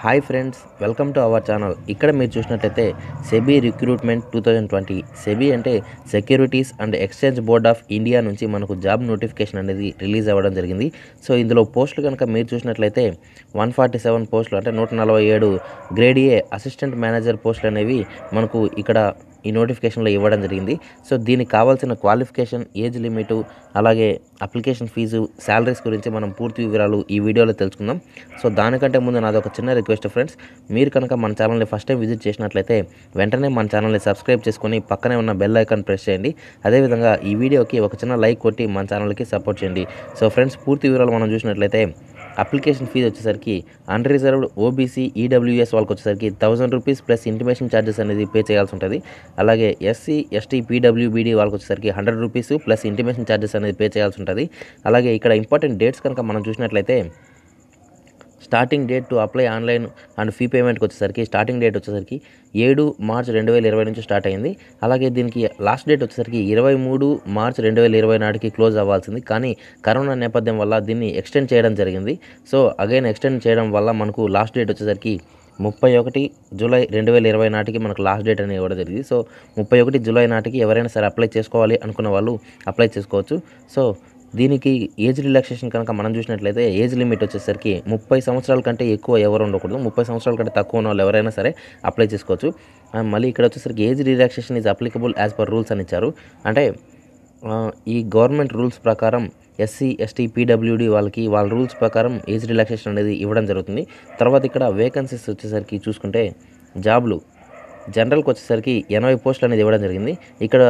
hi friends welcome to our channel ఇక్కడ మీరు చూసినట్లయితే SEBI recruitment two thousand twenty SEBI అంటే Securities and Exchange Board of India నుంచి మనకు జాబ్ నోటిఫికేషన్ అనేది రిలీజ్ అవ్వడం జరిగింది సో ఇందులో పోస్టులు కనుక మీరు చూసినట్లయితే వన్ ఫార్టీ సెవెన్ పోస్టులు అంటే నూట నలభై ఏడు గ్రేడ్ ఏ అసిస్టెంట్ మేనేజర్ పోస్టులు అనేవి మనకు ఇక్కడ ఈ నోటిఫికేషన్లో ఇవ్వడం జరిగింది సో దీనికి కావాల్సిన క్వాలిఫికేషన్ ఏజ్ లిమిటు అలాగే అప్లికేషన్ ఫీజు శాలరీస్ గురించి మనం పూర్తి వివరాలు ఈ వీడియోలో తెలుసుకుందాం సో దానికంటే ముందు నాది ఒక చిన్న రిక్వెస్ట్ ఫ్రెండ్స్ మీరు కనుక మన ఛానల్ని ఫస్ట్ టైం విజిట్ చేసినట్లయితే వెంటనే మన ఛానల్ని సబ్స్క్రైబ్ చేసుకొని పక్కనే ఉన్న బెల్ ఐకాన్ ప్రెస్ చేయండి అదేవిధంగా ఈ వీడియోకి ఒక చిన్న లైక్ కొట్టి మన ఛానల్కి సపోర్ట్ చేయండి సో ఫ్రెండ్స్ పూర్తి వివరాలు మనం చూసినట్లయితే అప్లికేషన్ ఫీజు వచ్చేసరికి అన్రిజర్వ్డ్ ఓబీసీ ఈడబ్ల్యూఎస్ వాళ్ళకి వచ్చేసరికి thousand rupees plus intimation charges అనేది పే చేయాల్సి ఉంటుంది అలాగే ఎస్సీ ఎస్టీ పీడబ్ల్యూబీడీ వాళ్ళకి వచ్చేసరికి hundred rupees plus intimation charges అనేది పే చేయాల్సి ఉంటుంది అలాగే ఇక్కడ ఇంపార్టెంట్ డేట్స్ కనుక మనం చూసినట్లయితే starting date to apply online and fee పేమెంట్కి వచ్చేసరికి స్టార్టింగ్ డేట్ వచ్చేసరికి ఏడు మార్చ్ రెండు వేల ఇరవై నుంచి స్టార్ట్ అయింది అలాగే దీనికి లాస్ట్ డేట్ వచ్చేసరికి ఇరవై మూడు మార్చ్ రెండు వేల ఇరవై నాటికి క్లోజ్ అవ్వాల్సింది కానీ కరోనా నేపథ్యం వల్ల దీన్ని ఎక్స్టెండ్ చేయడం జరిగింది సో అగైన్ ఎక్స్టెండ్ చేయడం వల్ల మనకు లాస్ట్ డేట్ వచ్చేసరికి ముప్పై ఒకటి జూలై రెండు వేల ఇరవై నాటికి మనకు లాస్ట్ డేట్ అనేది ఇవ్వడం జరిగింది సో ముప్పై ఒకటి జూలై నాటికి ఎవరైనా సరే అప్లై చేసుకోవాలి అనుకున్న వాళ్ళు అప్లై చేసుకోవచ్చు సో దీనికి ఏజ్ రిలాక్సేషన్ కనుక మనం చూసినట్లయితే ఏజ్ లిమిట్ వచ్చేసరికి ముప్పై సంవత్సరాల కంటే ఎక్కువ ఎవరు ఉండకూడదు ముప్పై సంవత్సరాల కంటే తక్కువ ఉన్న వాళ్ళు ఎవరైనా సరే అప్లై చేసుకోవచ్చు మళ్ళీ ఇక్కడ వచ్చేసరికి age relaxation is applicable as per rules అని ఇచ్చారు అంటే ఈ గవర్నమెంట్ రూల్స్ ప్రకారం ఎస్సీ ఎస్టీ పీడబ్ల్యూడి వాళ్ళకి వాళ్ళ రూల్స్ ప్రకారం ఏజ్ రిలాక్సేషన్ అనేది ఇవ్వడం జరుగుతుంది తర్వాత ఇక్కడ వేకెన్సీస్ వచ్చేసరికి చూసుకుంటే జాబ్లు జనరల్కి వచ్చేసరికి ఎనభై పోస్టులు అనేది ఇవ్వడం జరిగింది ఇక్కడ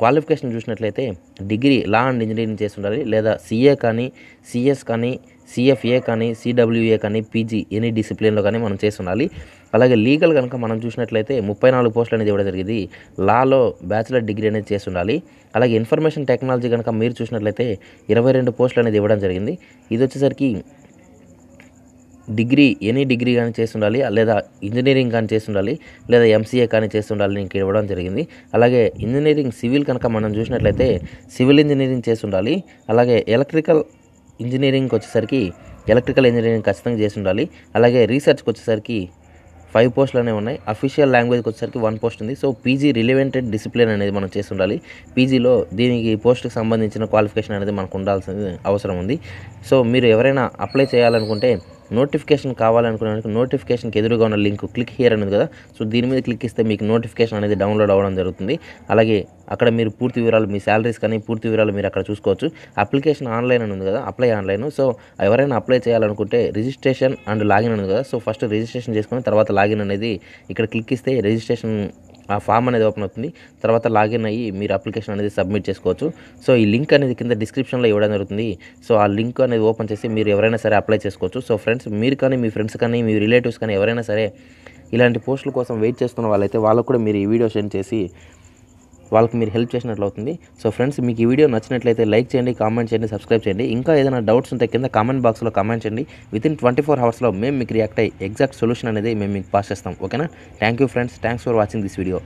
క్వాలిఫికేషన్ చూసినట్లయితే డిగ్రీ లా అండ్ ఇంజనీరింగ్ చేసి ఉండాలి లేదా సిఏ కానీ సిఎస్ కానీ సిఎఫ్ఏ కానీ సిడబ్ల్యూఏ కానీ పీజీ ఎనీ డిసిప్లిన్లో కానీ మనం చేసి ఉండాలి అలాగే లీగల్ కనుక మనం చూసినట్లయితే ముప్పై నాలుగు పోస్టులు అనేది ఇవ్వడం జరిగింది లాలో బ్యాచిలర్ డిగ్రీ అనేది చేసి ఉండాలి అలాగే ఇన్ఫర్మేషన్ టెక్నాలజీ కనుక మీరు చూసినట్లయితే ఇరవై రెండు పోస్టులు అనేది ఇవ్వడం జరిగింది ఇది వచ్చేసరికి డిగ్రీ ఎనీ డిగ్రీ కానీ చేసి ఉండాలి లేదా ఇంజనీరింగ్ కానీ చేసి ఉండాలి లేదా ఎంసీఏ కానీ చేస్తుండాలి నీకు ఇవ్వడం జరిగింది అలాగే ఇంజనీరింగ్ సివిల్ కనుక మనం చూసినట్లయితే సివిల్ ఇంజనీరింగ్ చేసి ఉండాలి అలాగే ఎలక్ట్రికల్ ఇంజనీరింగ్కి వచ్చేసరికి ఎలక్ట్రికల్ ఇంజనీరింగ్ ఖచ్చితంగా చేసి ఉండాలి అలాగే రీసెర్చ్కి వచ్చేసరికి ఫైవ్ పోస్టులు అనేవి ఉన్నాయి అఫీషియల్ లాంగ్వేజ్కి వచ్చేసరికి వన్ పోస్ట్ ఉంది సో పీజీ రిలివెంటెడ్ డిసిప్లిన్ అనేది మనం చేసి ఉండాలి పీజీలో దీనికి పోస్ట్కి సంబంధించిన క్వాలిఫికేషన్ అనేది మనకు ఉండాల్సిన అవసరం ఉంది సో మీరు ఎవరైనా అప్లై చేయాలనుకుంటే నోటిఫికేషన్ కావాలనుకునే నోటిఫికేషన్కి ఎదురుగా ఉన్న లింక్ క్లిక్ హియర్ అనేది కదా సో దీని మీద క్లిక్ ఇస్తే మీకు నోటిఫికేషన్ అనేది డౌన్లోడ్ అవ్వడం జరుగుతుంది అలాగే అక్కడ మీరు పూర్తి వివరాలు మీ శాలరీస్ కానీ పూర్తి వివరాలు మీరు అక్కడ చూసుకోవచ్చు అప్లికేషన్ ఆన్లైన్ అని ఉంది కదా అప్లై ఆన్లైన్ సో ఎవరైనా అప్లై చేయాలనుకుంటే రిజిస్ట్రేషన్ అండ్ లాగిన్ ఉంది కదా సో ఫస్ట్ రిజిస్ట్రేషన్ చేసుకుని తర్వాత లాగిన్ అనేది ఇక్కడ క్లిక్ ఇస్తే రిజిస్ట్రేషన్ ఆ ఫామ్ అనేది ఓపెన్ అవుతుంది తర్వాత లాగిన్ అయ్యి మీరు అప్లికేషన్ అనేది సబ్మిట్ చేసుకోవచ్చు సో ఈ లింక్ అనేది కింద డిస్క్రిప్షన్లో ఇవ్వడం జరుగుతుంది సో ఆ లింక్ అనేది ఓపెన్ చేసి మీరు ఎవరైనా సరే అప్లై చేసుకోవచ్చు సో ఫ్రెండ్స్ మీరు కానీ మీ ఫ్రెండ్స్ కానీ మీ రిలేటివ్స్ కానీ ఎవరైనా సరే ఇలాంటి పోస్టుల కోసం వెయిట్ చేస్తున్న వాళ్ళైతే వాళ్ళకు కూడా మీరు ఈ వీడియో సెండ్ చేసి వాళ్ళకి మీరు హెల్ప్ చేసినట్లు అవుతుంది సో ఫ్రెండ్స్ మీకు ఈ వీడియో నచ్చినట్లయితే లైక్ చేయండి కామెంట్ చేయండి సబ్స్క్రైబ్ చేయండి ఇంకా ఏదైనా డౌట్స్ ఉంటే కింద కామెంట్ బాక్స్లో కామెంట్ చేయండి విత్ ఇన్ ట్వంటీ ఫోర్ అవర్స్లో మేము మీకు రియాక్ట్ అయ్యి ఎగ్జాక్ట్ సొల్యూషన్ అనేది మేము మీకు పాస్ చేస్తాం ఓకేనా thank you friends thanks for watching this video